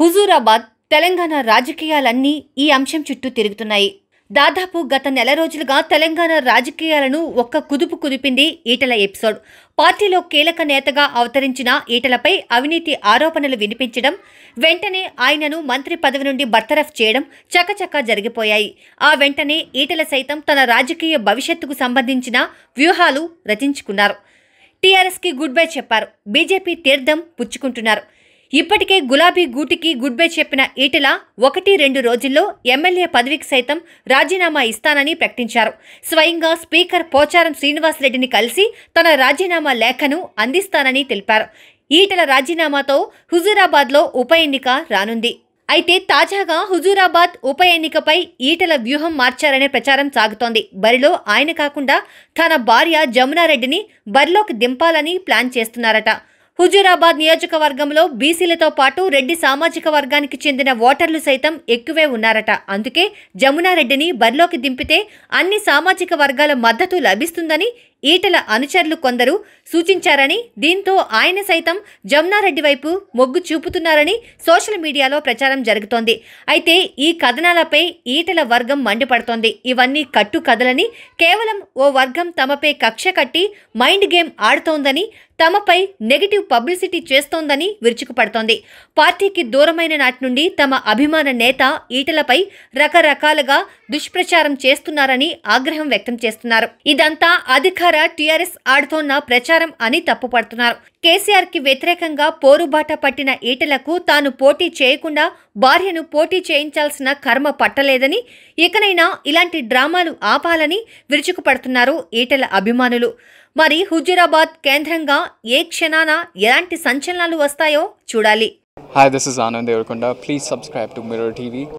హుజూరాబాద్ తెలంగాణ రాజకీయాలన్నీ ఈ అంశం చుట్టూ తిరుగుతున్నాయి దాదాపు గత నెల రోజులుగా తెలంగాణ రాజకీయాలను ఒక్క కుదుపు కుదిపింది ఈటల ఎపిసోడ్ పార్టీలో కీలక నేతగా అవతరించిన ఈటలపై అవినీతి ఆరోపణలు వినిపించడం వెంటనే ఆయనను మంత్రి పదవి నుండి బర్తరఫ్ చేయడం చకచకా జరిగిపోయాయి ఆ వెంటనే ఈటల సైతం తన రాజకీయ భవిష్యత్తుకు సంబంధించిన వ్యూహాలు రచించుకున్నారు టీఆర్ఎస్కి గుడ్ బై చెప్పారు బీజేపీ తీర్థం పుచ్చుకుంటున్నారు ఇప్పటికే గులాబీ గూటికి గుడ్ బై చెప్పిన ఈటెల ఒకటి రెండు రోజుల్లో ఎమ్మెల్యే పదవికి సైతం రాజీనామా ఇస్తానని ప్రకటించారు స్వయంగా స్పీకర్ పోచారం శ్రీనివాసరెడ్డిని కలిసి తన రాజీనామా లేఖను అందిస్తానని తెలిపారు ఈటెల రాజీనామాతో హుజూరాబాద్లో ఉప ఎన్నిక రానుంది అయితే తాజాగా హుజూరాబాద్ ఉప ఎన్నికపై ఈటల వ్యూహం మార్చారనే ప్రచారం సాగుతోంది బరిలో ఆయన కాకుండా తన భార్య జమునారెడ్డిని బరిలోకి దింపాలని ప్లాన్ చేస్తున్నారట హుజూరాబాద్ నియోజకవర్గంలో బీసీలతో పాటు రెడ్డి సామాజిక వర్గానికి చెందిన ఓటర్లు సైతం ఎక్కువే ఉన్నారట అందుకే జమునారెడ్డిని బరిలోకి దింపితే అన్ని సామాజిక వర్గాల మద్దతు లభిస్తుందని ఈటల అనుచరులు కొందరు సూచించారని దీంతో ఆయన సైతం జమునారెడ్డి వైపు మొగ్గు చూపుతున్నారని సోషల్ మీడియాలో ప్రచారం జరుగుతోంది అయితే ఈ కథనాలపై ఈటల వర్గం మండిపడుతోంది ఇవన్నీ కట్టు కథలని కేవలం ఓ వర్గం తమపై కక్ష కట్టి మైండ్ గేమ్ ఆడుతోందని తమపై నెగిటివ్ పబ్లిసిటీ చేస్తోందని విరుచుకుపడుతోంది పార్టీకి దూరమైన నాటి నుండి తమ అభిమాన నేత ఈటలపై రకరకాలుగా దుష్ప్రచారం చేస్తున్నారని ఆగ్రహం వ్యక్తం చేస్తున్నారు ఇదంతా అధికార టీఆర్ఎస్ ఆడుతోన్న ప్రచారం అని తప్పుపడుతున్నారు కేసీఆర్ కి వ్యతిరేకంగా పోరుబాట పట్టిన ఈటలకు తాను పోటీ చేయకుండా భార్యను పోటీ చేయించాల్సిన కర్మ పట్టలేదని ఇకనైనా ఇలాంటి డ్రామాలు ఆపాలని విరుచుకుపడుతున్నారు ఈటల అభిమానులు మరి హుజూరాబాద్ కేంద్రంగా ఏ క్షణాన ఎలాంటి సంచలనాలు వస్తాయో చూడాలి hi this is Anand Deverakonda please subscribe to Mirror TV